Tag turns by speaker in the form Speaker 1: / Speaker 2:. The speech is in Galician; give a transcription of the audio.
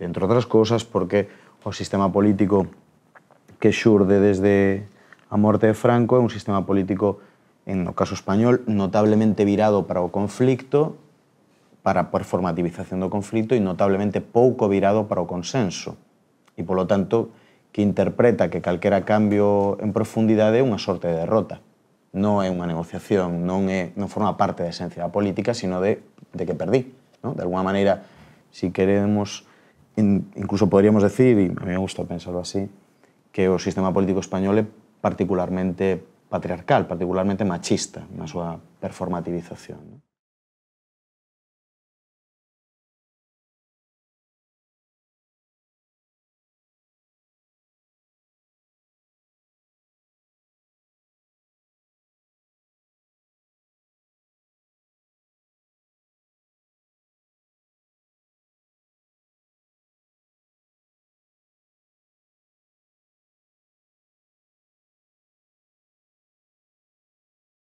Speaker 1: dentro de outras cousas, porque o sistema político que
Speaker 2: xurde desde a morte de Franco é un sistema político, en no caso español, notablemente virado para o conflicto, para a performativización do conflito e notablemente pouco virado para o consenso. E, polo tanto, que interpreta que calquera cambio en profundidade é unha sorte de derrota. Non é unha negociación, non, é, non forma parte da esencia da política, sino de, de que perdí. No? De alguma maneira, si queremos incluso podríamos decir, y a mí me gusta pensarlo así, que el sistema político español es particularmente patriarcal, particularmente machista, en su
Speaker 1: performativización.